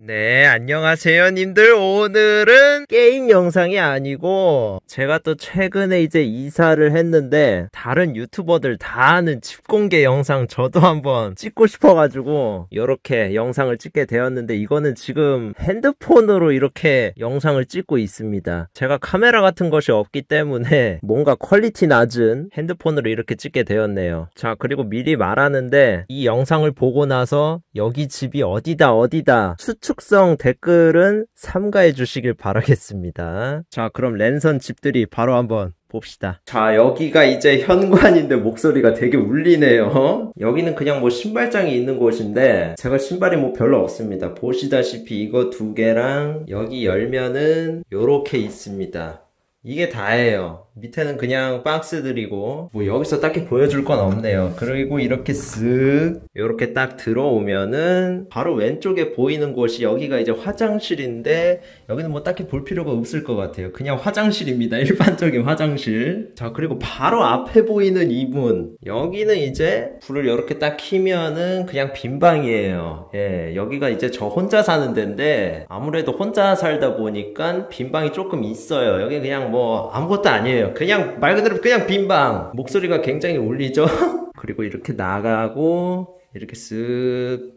네, 안녕하세요, 님들. 오늘은 게임 영상이 아니고, 제가 또 최근에 이제 이사를 했는데, 다른 유튜버들 다 하는 집공개 영상 저도 한번 찍고 싶어가지고, 이렇게 영상을 찍게 되었는데, 이거는 지금 핸드폰으로 이렇게 영상을 찍고 있습니다. 제가 카메라 같은 것이 없기 때문에, 뭔가 퀄리티 낮은 핸드폰으로 이렇게 찍게 되었네요. 자, 그리고 미리 말하는데, 이 영상을 보고 나서, 여기 집이 어디다, 어디다, 추 축성 댓글은 삼가해 주시길 바라겠습니다. 자, 그럼 랜선 집들이 바로 한번 봅시다. 자, 여기가 이제 현관인데 목소리가 되게 울리네요. 여기는 그냥 뭐 신발장이 있는 곳인데 제가 신발이 뭐 별로 없습니다. 보시다시피 이거 두 개랑 여기 열면은 요렇게 있습니다. 이게 다예요 밑에는 그냥 박스들이고 뭐 여기서 딱히 보여줄 건 없네요 그리고 이렇게 쓱 이렇게 딱 들어오면은 바로 왼쪽에 보이는 곳이 여기가 이제 화장실인데 여기는 뭐 딱히 볼 필요가 없을 것 같아요 그냥 화장실입니다 일반적인 화장실 자 그리고 바로 앞에 보이는 이문 여기는 이제 불을 이렇게 딱 키면은 그냥 빈 방이에요 예 여기가 이제 저 혼자 사는 데인데 아무래도 혼자 살다 보니까 빈 방이 조금 있어요 여기 그냥 뭐뭐 아무것도 아니에요. 그냥 말 그대로 그냥 빈방. 목소리가 굉장히 울리죠? 그리고 이렇게 나가고 이렇게 쓱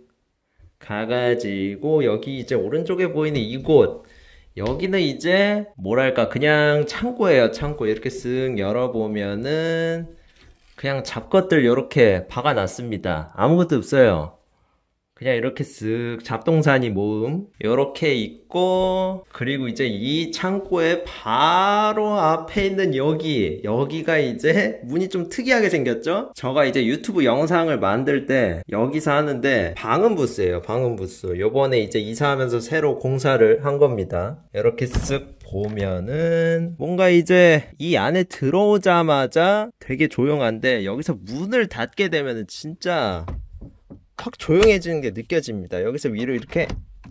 가가지고 여기 이제 오른쪽에 보이는 이곳 여기는 이제 뭐랄까 그냥 창고예요 창고 이렇게 쓱 열어보면은 그냥 잡것들 이렇게 박아놨습니다 아무것도 없어요 그냥 이렇게 쓱 잡동사니 모음 이렇게 있고 그리고 이제 이 창고의 바로 앞에 있는 여기 여기가 이제 문이 좀 특이하게 생겼죠? 저가 이제 유튜브 영상을 만들 때 여기서 하는데 방음 부스예요 방음 부스 요번에 이제 이사하면서 새로 공사를 한 겁니다 이렇게 쓱 보면은 뭔가 이제 이 안에 들어오자마자 되게 조용한데 여기서 문을 닫게 되면은 진짜 확 조용해지는 게 느껴집니다. 여기서 위로 이렇게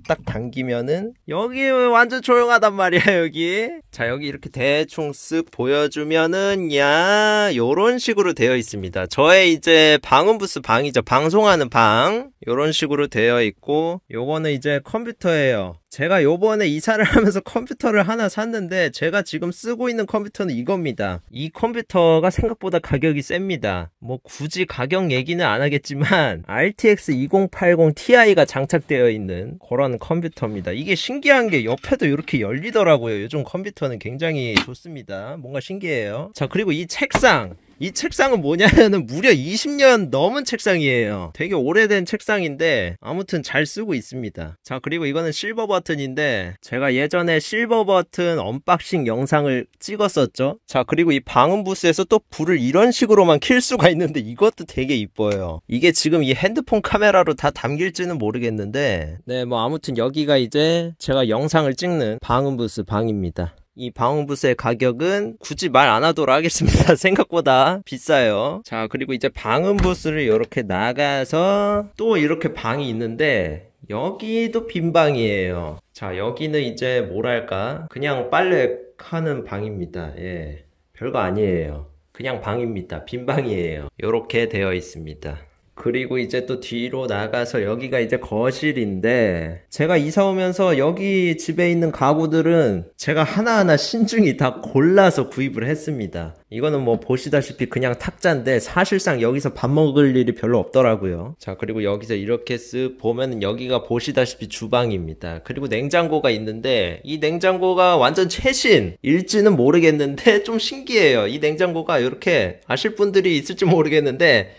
딱 당기면은 여기 완전 조용하단 말이야 여기 자 여기 이렇게 대충 쓱 보여주면은 야 요런 식으로 되어 있습니다 저의 이제 방음부스 방이죠 방송하는 방 요런 식으로 되어 있고 요거는 이제 컴퓨터예요 제가 요번에 이사를 하면서 컴퓨터를 하나 샀는데 제가 지금 쓰고 있는 컴퓨터는 이겁니다. 이 컴퓨터가 생각보다 가격이 셉니다. 뭐 굳이 가격 얘기는 안 하겠지만 RTX 2080 Ti가 장착되어 있는 그런 컴퓨터입니다. 이게 신기한 게 옆에도 이렇게 열리더라고요. 요즘 컴퓨터는 굉장히 좋습니다. 뭔가 신기해요. 자 그리고 이 책상 이 책상은 뭐냐면은 무려 20년 넘은 책상이에요. 되게 오래된 책상인데 아무튼 잘 쓰고 있습니다. 자 그리고 이거는 실버 버튼인데 제가 예전에 실버 버튼 언박싱 영상을 찍었었죠. 자 그리고 이 방음 부스에서 또 불을 이런 식으로만 킬 수가 있는데 이것도 되게 이뻐요. 이게 지금 이 핸드폰 카메라로 다 담길지는 모르겠는데 네 뭐 아무튼 여기가 이제 제가 영상을 찍는 방음 부스 방입니다. 이 방음부스의 가격은 굳이 말 안 하도록 하겠습니다. 생각보다 비싸요. 자, 그리고 이제 방음부스를 이렇게 나가서 또 이렇게 방이 있는데 여기도 빈 방이에요. 자, 여기는 이제 뭐랄까 그냥 빨래 하는 방입니다. 예. 별거 아니에요. 그냥 방입니다. 빈 방이에요. 이렇게 되어 있습니다. 그리고 이제 또 뒤로 나가서 여기가 이제 거실인데 제가 이사 오면서 여기 집에 있는 가구들은 제가 하나하나 신중히 다 골라서 구입을 했습니다. 이거는 뭐 보시다시피 그냥 탁자인데 사실상 여기서 밥 먹을 일이 별로 없더라고요. 자 그리고 여기서 이렇게 쓱 보면 여기가 보시다시피 주방입니다. 그리고 냉장고가 있는데 이 냉장고가 완전 최신 일지는 모르겠는데 좀 신기해요. 이 냉장고가 이렇게 아실 분들이 있을지 모르겠는데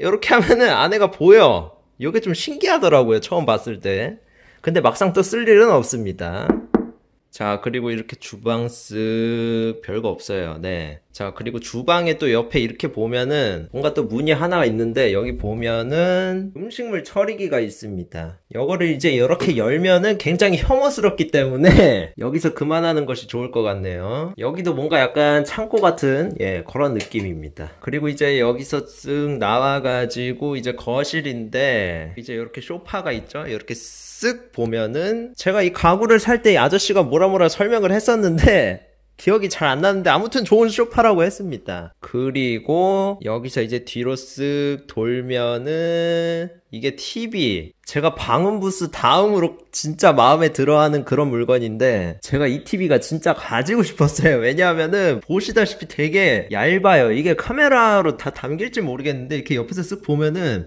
이렇게 하면은 안에가 보여. 이게 좀 신기하더라고요. 처음 봤을 때. 근데 막상 또 쓸 일은 없습니다. 자, 그리고 이렇게 주방 쓱 별거 없어요. 네. 자 그리고 주방에 또 옆에 이렇게 보면은 뭔가 또 문이 하나 가 있는데 여기 보면은 음식물 처리기가 있습니다 이거를 이제 이렇게 열면은 굉장히 혐오스럽기 때문에 여기서 그만하는 것이 좋을 것 같네요 여기도 뭔가 약간 창고 같은 예 그런 느낌입니다 그리고 이제 여기서 쓱 나와가지고 이제 거실인데 이제 이렇게 쇼파가 있죠 이렇게 쓱 보면은 제가 이 가구를 살 때 아저씨가 뭐라 뭐라 설명을 했었는데 기억이 잘 안 나는데 아무튼 좋은 쇼파라고 했습니다. 그리고 여기서 이제 뒤로 쓱 돌면은 이게 TV. 제가 방음 부스 다음으로 진짜 마음에 들어하는 그런 물건인데 제가 이 TV가 진짜 가지고 싶었어요. 왜냐하면은 보시다시피 되게 얇아요. 이게 카메라로 다 담길지 모르겠는데 이렇게 옆에서 쓱 보면은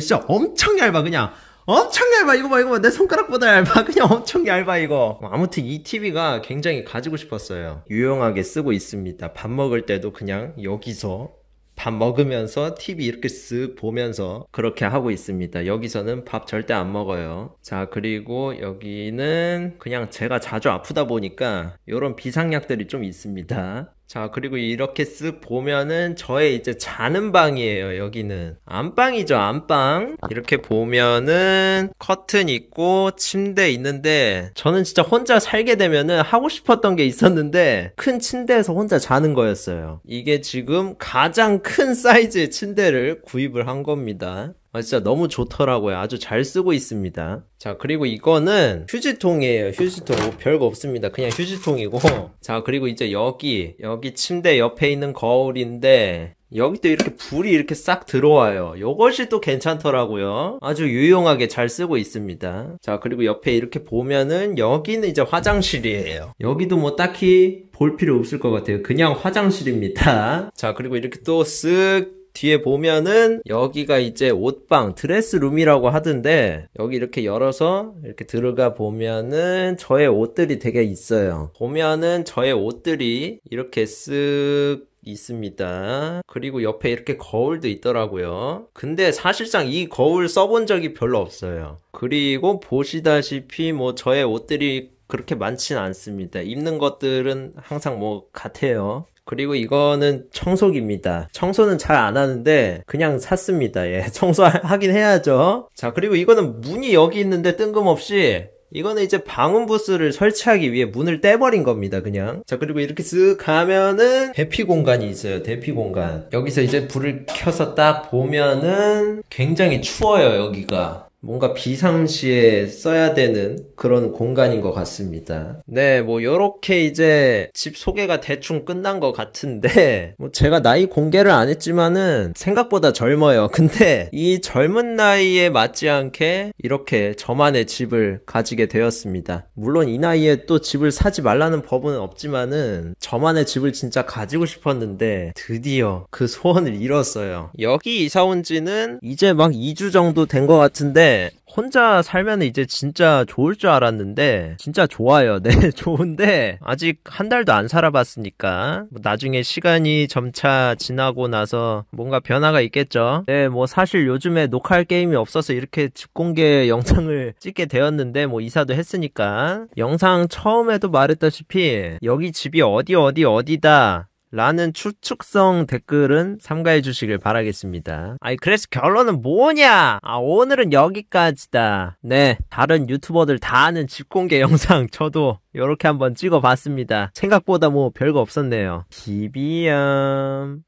진짜 엄청 얇아 그냥 어? 엄청 얇아 이거 봐 이거 봐 내 손가락보다 얇아 그냥 엄청 얇아 이거 아무튼 이 TV가 굉장히 가지고 싶었어요 유용하게 쓰고 있습니다 밥 먹을 때도 그냥 여기서 밥 먹으면서 TV 이렇게 쓱 보면서 그렇게 하고 있습니다. 여기서는 밥 절대 안 먹어요. 자, 그리고 여기는 그냥 제가 자주 아프다 보니까 이런 비상약들이 좀 있습니다. 자, 그리고 이렇게 쓱 보면은 저의 이제 자는 방이에요, 여기는. 안방이죠, 안방. 이렇게 보면은 커튼 있고 침대 있는데 저는 진짜 혼자 살게 되면은 하고 싶었던 게 있었는데 큰 침대에서 혼자 자는 거였어요. 이게 지금 가장 큰 사이즈의 침대를 구입을 한 겁니다. 아, 진짜 너무 좋더라고요. 아주 잘 쓰고 있습니다. 자, 그리고 이거는 휴지통이에요. 휴지통. 별거 없습니다. 그냥 휴지통이고. 자, 그리고 이제 여기, 여기 침대 옆에 있는 거울인데, 여기 또 이렇게 불이 이렇게 싹 들어와요. 이것이 또 괜찮더라고요. 아주 유용하게 잘 쓰고 있습니다. 자, 그리고 옆에 이렇게 보면은 여기는 이제 화장실이에요. 여기도 뭐 딱히 볼 필요 없을 것 같아요. 그냥 화장실입니다. 자, 그리고 이렇게 또쓱 뒤에 보면은 여기가 이제 옷방 드레스룸이라고 하던데 여기 이렇게 열어서 이렇게 들어가 보면은 저의 옷들이 되게 있어요 보면은 저의 옷들이 이렇게 쓱 있습니다. 그리고 옆에 이렇게 거울도 있더라고요. 근데 사실상 이 거울 써본 적이 별로 없어요. 그리고 보시다시피 뭐 저의 옷들이 그렇게 많진 않습니다. 입는 것들은 항상 뭐 같아요. 그리고 이거는 청소기입니다. 청소는 잘 안 하는데 그냥 샀습니다. 예, 청소하긴 해야죠. 자, 그리고 이거는 문이 여기 있는데 뜬금없이 이거는 이제 방음 부스를 설치하기 위해 문을 떼버린 겁니다 그냥 자 그리고 이렇게 쓱 가면은 대피 공간이 있어요 대피 공간 여기서 이제 불을 켜서 딱 보면은 굉장히 추워요 여기가 뭔가 비상시에 써야 되는 그런 공간인 것 같습니다. 네, 뭐 요렇게 이제 집 소개가 대충 끝난 것 같은데 뭐 제가 나이 공개를 안 했지만은 생각보다 젊어요. 근데 이 젊은 나이에 맞지 않게 이렇게 저만의 집을 가지게 되었습니다. 물론 이 나이에 또 집을 사지 말라는 법은 없지만은 저만의 집을 진짜 가지고 싶었는데 드디어 그 소원을 이뤘어요. 여기 이사 온 지는 이제 막 2주 정도 된 것 같은데 혼자 살면 이제 진짜 좋을 줄 알았는데 진짜 좋아요. 네, 좋은데 아직 한 달도 안 살아봤으니까 뭐 나중에 시간이 점차 지나고 나서 뭔가 변화가 있겠죠. 네, 뭐 사실 요즘에 녹화할 게임이 없어서 이렇게 집공개 영상을 찍게 되었는데 뭐 이사도 했으니까 영상 처음에도 말했다시피 여기 집이 어디 어디 어디다 라는 추측성 댓글은 삼가해 주시길 바라겠습니다. 아니 그래서 결론은 뭐냐? 아 오늘은 여기까지다. 네 다른 유튜버들 다아는 집공개 영상 저도 이렇게 한번 찍어봤습니다. 생각보다 뭐 별거 없었네요. 기비염